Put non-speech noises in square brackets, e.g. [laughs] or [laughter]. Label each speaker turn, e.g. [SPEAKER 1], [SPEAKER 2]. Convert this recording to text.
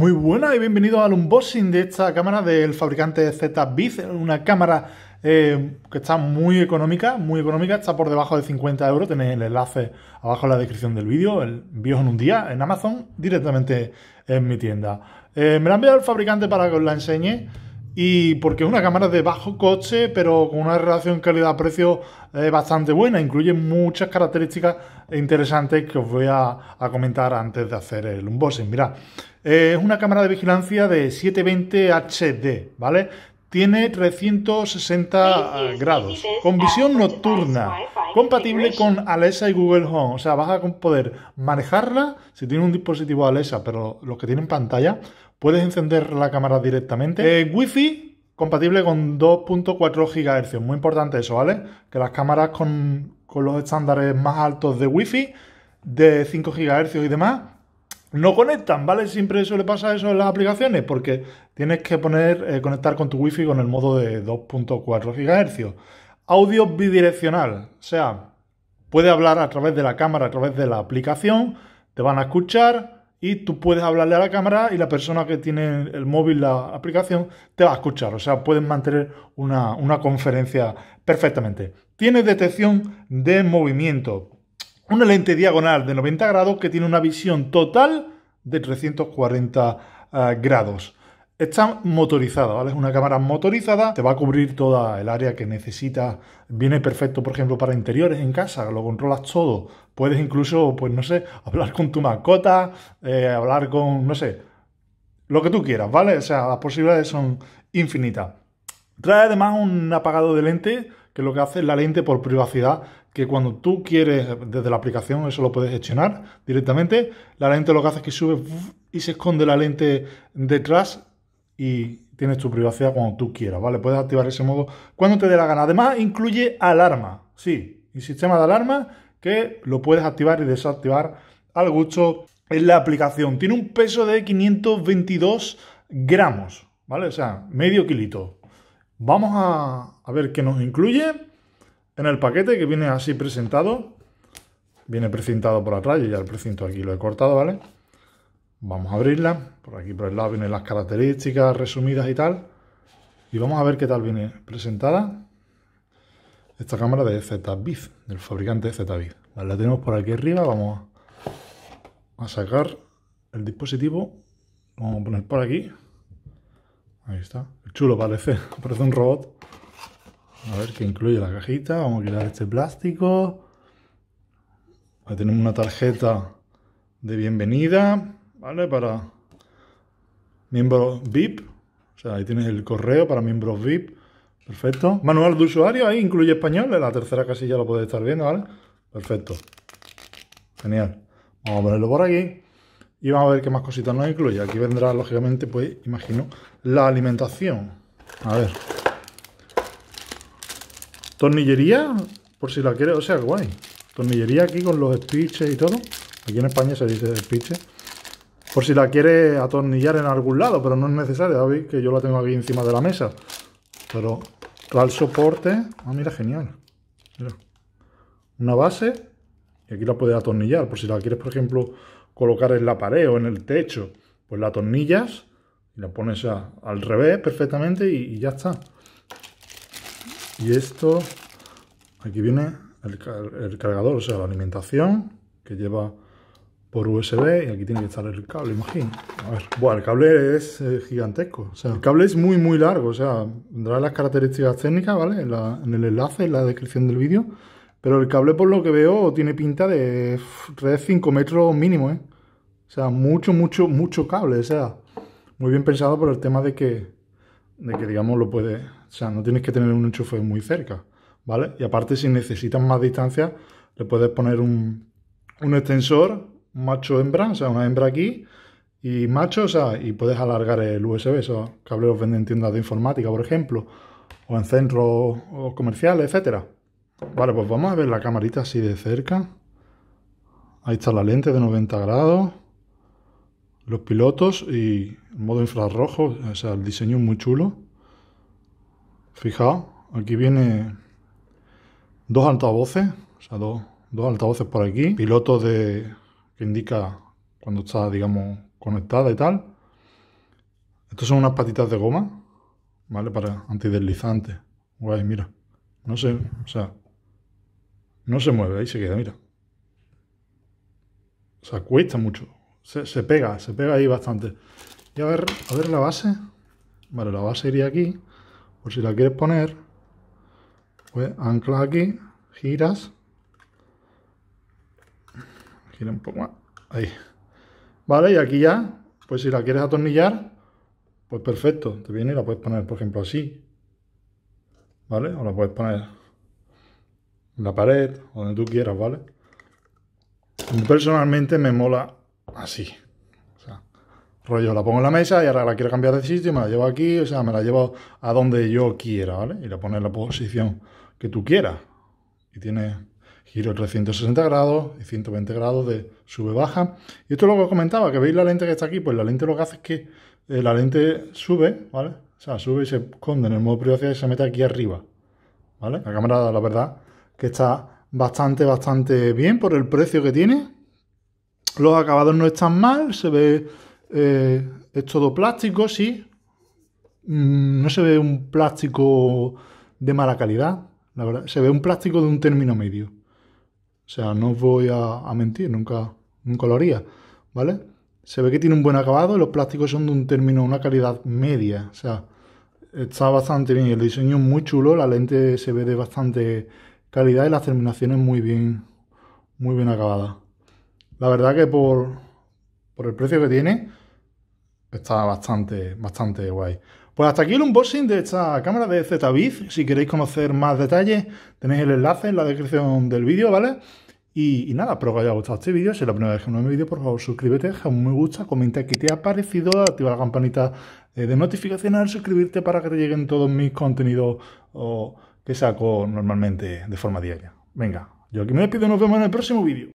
[SPEAKER 1] Muy buenas y bienvenidos al unboxing de esta cámara del fabricante ZBiz, una cámara eh, que está muy económica, muy económica, está por debajo de 50 euros, tenéis el enlace abajo en la descripción del vídeo, el envío en un día en Amazon, directamente en mi tienda. Eh, me la ha enviado el fabricante para que os la enseñe y porque es una cámara de bajo coche, pero con una relación calidad-precio eh, bastante buena. Incluye muchas características interesantes que os voy a, a comentar antes de hacer el unboxing. Mirad, eh, es una cámara de vigilancia de 720 HD, ¿vale? Tiene 360 ah, grados, con visión ah, nocturna, compatible con Alexa y Google Home. O sea, vas a poder manejarla si tienes un dispositivo Alesa, pero los que tienen pantalla, puedes encender la cámara directamente. Wifi eh, Wi-Fi compatible con 2.4 GHz. Muy importante eso, ¿vale? Que las cámaras con, con, los estándares más altos de Wi-Fi, de 5 GHz y demás, no conectan, ¿vale? Siempre suele pasar eso en las aplicaciones porque tienes que poner eh, conectar con tu wifi con el modo de 2.4 GHz. Audio bidireccional, o sea, puede hablar a través de la cámara, a través de la aplicación, te van a escuchar y tú puedes hablarle a la cámara y la persona que tiene el móvil, la aplicación, te va a escuchar. O sea, pueden mantener una, una conferencia perfectamente. Tiene detección de movimiento una lente diagonal de 90 grados que tiene una visión total de 340 eh, grados. Está motorizada, ¿vale? Es una cámara motorizada, te va a cubrir toda el área que necesitas. Viene perfecto, por ejemplo, para interiores en casa, lo controlas todo. Puedes incluso, pues no sé, [laughs] hablar con tu mascota, eh, hablar con, no sé, lo que tú quieras, ¿vale? O sea, las posibilidades son infinitas. Trae además un apagado de lente que lo que hace es la lente por privacidad, que cuando tú quieres, desde la aplicación eso lo puedes gestionar directamente, la lente lo que hace es que sube y se esconde la lente detrás y tienes tu privacidad cuando tú quieras, ¿vale? Puedes activar ese modo cuando te dé la gana. Además, incluye alarma, sí, y sistema de alarma que lo puedes activar y desactivar al gusto en la aplicación. Tiene un peso de 522 gramos, ¿vale? O sea, medio kilito. Vamos a, ver qué nos incluye en el paquete que viene así presentado. Viene precintado por atrás, yo ya el precinto aquí lo he cortado, ¿vale? Vamos a abrirla. Por aquí por el lado vienen las características resumidas y tal. Y vamos a ver qué tal viene presentada esta cámara de ZBiz, del fabricante z Vale, la tenemos por aquí arriba, vamos a sacar el dispositivo, vamos a poner por aquí. Ahí está. Chulo parece, [laughs] parece un robot. A ver qué incluye la cajita. Vamos a quitar este plástico. Ahí tenemos una tarjeta de bienvenida, ¿vale? Para miembros VIP. O sea, ahí tienes el correo para miembros VIP. Perfecto. Manual de usuario, ahí incluye español. En la tercera casilla lo podéis estar viendo, ¿vale? Perfecto. Genial. Vamos a ponerlo por aquí. Y vamos a ver qué más cositas nos incluye. Aquí vendrá, lógicamente, pues, imagino, la alimentación. A ver. Tornillería, por si la quieres, o sea, guay. Tornillería aquí con los espiches y todo. Aquí en España se dice espiche. Por si la quieres atornillar en algún lado, pero no es necesario. Ya que yo la tengo aquí encima de la mesa. Pero tal soporte. Ah, mira, genial. Mira. Una base. Y aquí la puedes atornillar. Por si la quieres, por ejemplo, colocar en la pared o en el techo, pues las tornillas, y la pones al revés perfectamente y, ya está. Y esto, aquí viene el, cargador, o sea, la alimentación que lleva por USB y aquí tiene que estar el cable, imagino. bueno, el cable es eh, gigantesco. O sea, el cable es muy, muy largo. O sea, tendrá las características técnicas, ¿vale? En, el enlace, en la descripción del vídeo. Pero el cable, por lo que veo, tiene pinta de 3-5 metros mínimo, ¿eh? O sea, mucho, mucho, mucho cable. O sea, muy bien pensado por el tema de que, de que digamos, lo puede, O sea, no tienes que tener un enchufe muy cerca, ¿vale? Y aparte, si necesitas más distancia, le puedes poner un, un extensor macho-hembra, o sea, una hembra aquí y macho, o sea, y puedes alargar el USB. Esos cables los venden en tiendas de informática, por ejemplo, o en centros comerciales, etcétera. Vale, pues vamos a ver la camarita así de cerca. Ahí está la lente de 90 grados los pilotos y modo infrarrojo, o sea, el diseño es muy chulo. Fijaos, aquí viene dos altavoces, o sea, dos, altavoces por aquí, piloto de, que indica cuando está, digamos, conectada y tal. Estos son unas patitas de goma, ¿vale? Para antideslizantes. Guay, mira. No se, o sea, no se mueve, ahí se queda, mira. O sea, cuesta mucho. Se, pega, se pega ahí bastante. Y a ver, a ver la base. Vale, la base iría aquí. Por si la quieres poner, pues anclas aquí, giras. Gira un poco más. Ahí. Vale, y aquí ya, pues si la quieres atornillar, pues perfecto. Te viene y la puedes poner, por ejemplo, así. ¿Vale? O la puedes poner en la pared, donde tú quieras, ¿vale? Personalmente me mola así. rollo, la pongo en la mesa y ahora la quiero cambiar de sitio y me la llevo aquí, o sea, me la llevo a donde yo quiera, ¿vale? Y la pones en la posición que tú quieras. Y tiene giro 360 grados y 120 grados de sube-baja. Y esto es lo que os comentaba, que veis la lente que está aquí, pues la lente lo que hace es que eh, la lente sube, ¿vale? O sea, sube y se esconde en el modo privacidad y se mete aquí arriba, ¿vale? La cámara, la verdad, que está bastante, bastante bien por el precio que tiene los acabados no están mal, se ve... Eh, es todo plástico, sí. Mm, no se ve un plástico de mala calidad, la verdad. Se ve un plástico de un término medio. O sea, no os voy a, mentir, nunca, lo haría, ¿vale? Se ve que tiene un buen acabado los plásticos son de un término, una calidad media. O sea, está bastante bien. El diseño es muy chulo, la lente se ve de bastante calidad y las terminaciones muy bien, muy bien acabadas. La verdad que por, el precio que tiene, está bastante, bastante guay. Pues hasta aquí el unboxing de esta cámara de ZBiz. Si queréis conocer más detalles, tenéis el enlace en la descripción del vídeo, ¿vale? Y, nada, espero que os haya gustado este vídeo. Si es la primera vez que no me vídeo, por favor, suscríbete, deja un me gusta, comenta qué te ha parecido, activa la campanita eh, de notificaciones al suscribirte para que te lleguen todos mis contenidos que saco normalmente de forma diaria. Venga, yo aquí me despido, nos vemos en el próximo vídeo.